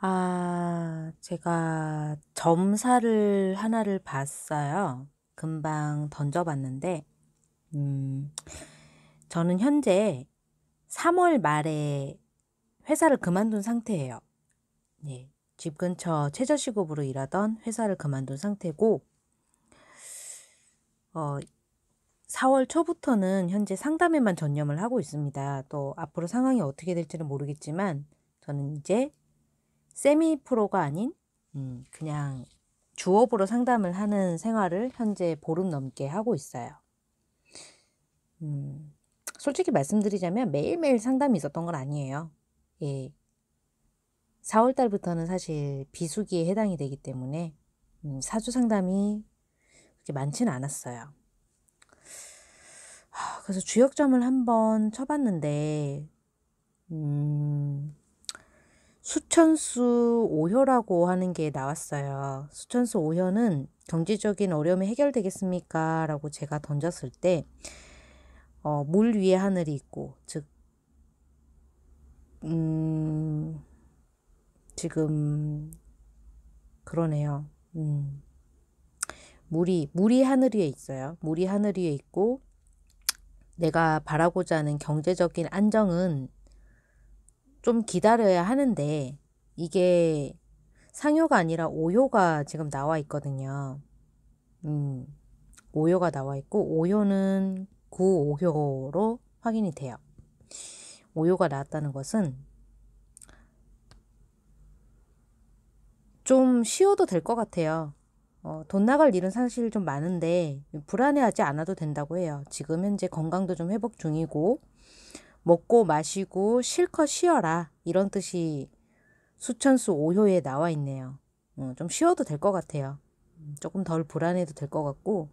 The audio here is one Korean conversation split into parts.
아, 제가 점사를 하나를 봤어요. 금방 던져봤는데, 음, 저는 현재 3월 말에 회사를 그만둔 상태예요. 예, 집 근처 최저시급으로 일하던 회사를 그만둔 상태고, 어, 4월 초부터는 현재 상담에만 전념을 하고 있습니다. 또 앞으로 상황이 어떻게 될지는 모르겠지만 저는 이제 세미 프로가 아닌 음, 그냥 주업으로 상담을 하는 생활을 현재 보름 넘게 하고 있어요. 음, 솔직히 말씀드리자면 매일매일 상담이 있었던 건 아니에요. 예. 4월 달부터는 사실 비수기에 해당이 되기 때문에 음, 사주 상담이 그렇게 많지는 않았어요. 그래서 주역점을 한번 쳐봤는데, 음, 수천수 오효라고 하는 게 나왔어요. 수천수 오효는 경제적인 어려움이 해결되겠습니까? 라고 제가 던졌을 때, 어, 물 위에 하늘이 있고, 즉, 음, 지금, 그러네요. 음, 물이, 물이 하늘 위에 있어요. 물이 하늘 위에 있고, 내가 바라고자 하는 경제적인 안정은 좀 기다려야 하는데 이게 상효가 아니라 오효가 지금 나와 있거든요. 음, 오효가 나와 있고 오효는 구오효로 확인이 돼요. 오효가 나왔다는 것은 좀 쉬어도 될 것 같아요. 어, 돈 나갈 일은 사실 좀 많은데 불안해하지 않아도 된다고 해요. 지금 현재 건강도 좀 회복 중이고 먹고 마시고 실컷 쉬어라 이런 뜻이 수천수 오효에 나와 있네요. 어, 좀 쉬어도 될 것 같아요. 음, 조금 덜 불안해도 될 것 같고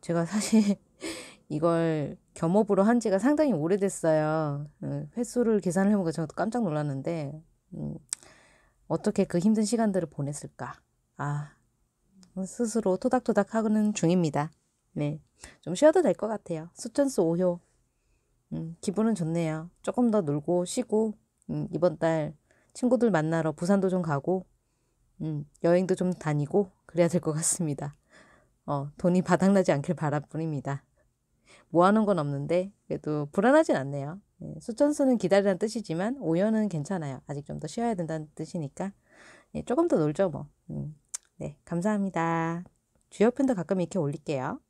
제가 사실 이걸 겸업으로 한 지가 상당히 오래됐어요. 어, 횟수를 계산을 해보니까 저도 깜짝 놀랐는데 음, 어떻게 그 힘든 시간들을 보냈을까. 아 스스로 토닥토닥 하는 중입니다. 네. 좀 쉬어도 될 것 같아요. 수천수 5효. 음, 기분은 좋네요. 조금 더 놀고 쉬고, 음, 이번 달 친구들 만나러 부산도 좀 가고, 음, 여행도 좀 다니고, 그래야 될 것 같습니다. 어, 돈이 바닥나지 않길 바랄 뿐입니다. 뭐하는 건 없는데, 그래도 불안하진 않네요. 네, 수천수는 기다리라는 뜻이지만, 5연은 괜찮아요. 아직 좀 더 쉬어야 된다는 뜻이니까. 네, 조금 더 놀죠, 뭐. 음. 네, 감사합니다. 주요 편도 가끔 이렇게 올릴게요.